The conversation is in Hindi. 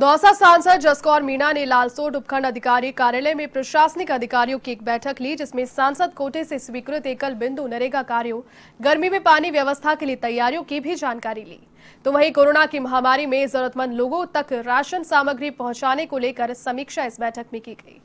दौसा सांसद जसकौर मीणा ने लालसोट उपखंड अधिकारी कार्यालय में प्रशासनिक अधिकारियों की एक बैठक ली जिसमें सांसद कोटे से स्वीकृत एकल बिंदु नरेगा कार्यों गर्मी में पानी व्यवस्था के लिए तैयारियों की भी जानकारी ली तो वहीं कोरोना की महामारी में जरूरतमंद लोगों तक राशन सामग्री पहुंचाने को लेकर समीक्षा इस बैठक में की गई